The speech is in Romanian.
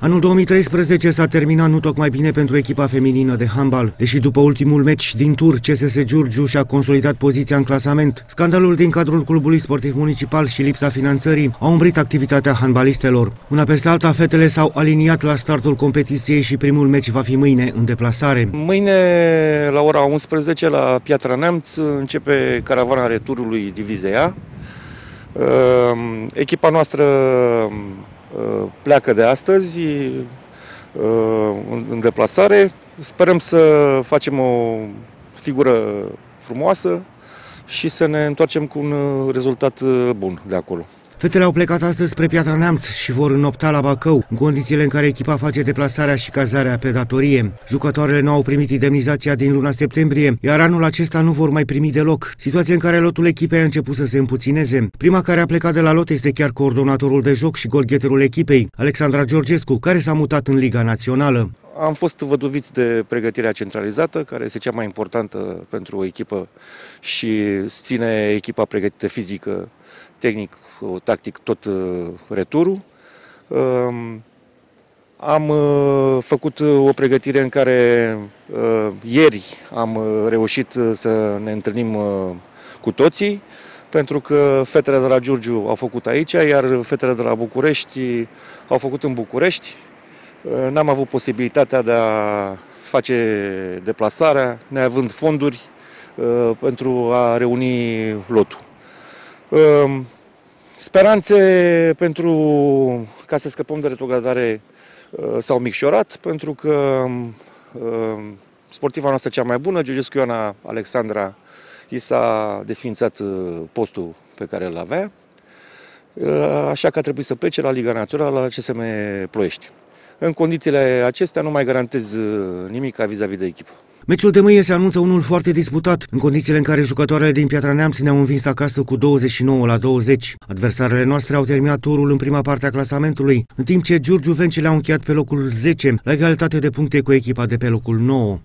Anul 2013 s-a terminat nu tocmai bine pentru echipa feminină de handbal, deși după ultimul meci din tur CSS Giurgiu și-a consolidat poziția în clasament. Scandalul din cadrul clubului sportiv municipal și lipsa finanțării au umbrit activitatea handbalistelor. Una peste alta, fetele s-au aliniat la startul competiției și primul meci va fi mâine în deplasare. Mâine la ora 11 la Piatra Neamț începe caravana returului Divizia. Ehm, echipa noastră Uh, pleacă de astăzi uh, în deplasare. Sperăm să facem o figură frumoasă și să ne întoarcem cu un uh, rezultat bun de acolo. Fetele au plecat astăzi spre Piatra Neamț și vor înopta la Bacău, în condițiile în care echipa face deplasarea și cazarea pe datorie. Jucătoarele nu au primit indemnizația din luna septembrie, iar anul acesta nu vor mai primi deloc, situație în care lotul echipei a început să se împuțineze. Prima care a plecat de la lot este chiar coordonatorul de joc și golgheterul echipei, Alexandra Georgescu, care s-a mutat în Liga Națională. Am fost văduviți de pregătirea centralizată, care este cea mai importantă pentru o echipă și ține echipa pregătită fizică, tehnic, tactic, tot uh, returul. Um, am uh, făcut uh, o pregătire în care ieri am reușit să ne întâlnim cu toții, pentru că fetele de la Giurgiu au făcut aici, iar fetele de la București au făcut în București. Uh, n-am avut posibilitatea de a face deplasarea, neavând fonduri uh, pentru a reuni lotul. Uh, speranțe pentru ca să scăpăm de retrogradare s-au micșorat, pentru că sportiva noastră cea mai bună, Georgescu Ioana Alexandra, i s-a desfințat postul pe care îl avea, așa că a trebuit să plece la Liga Națională la CSM Ploiești. În condițiile acestea nu mai garantez uh, nimic vis-a-vis -vis de echipă. Meciul de mâine se anunță unul foarte disputat, în condițiile în care jucătoarele din Piatra Neamț ne-au învins acasă cu 29 la 20. Adversarele noastre au terminat turul în prima parte a clasamentului, în timp ce Giurgiu Vence a au încheiat pe locul 10, la egalitate de puncte cu echipa de pe locul 9.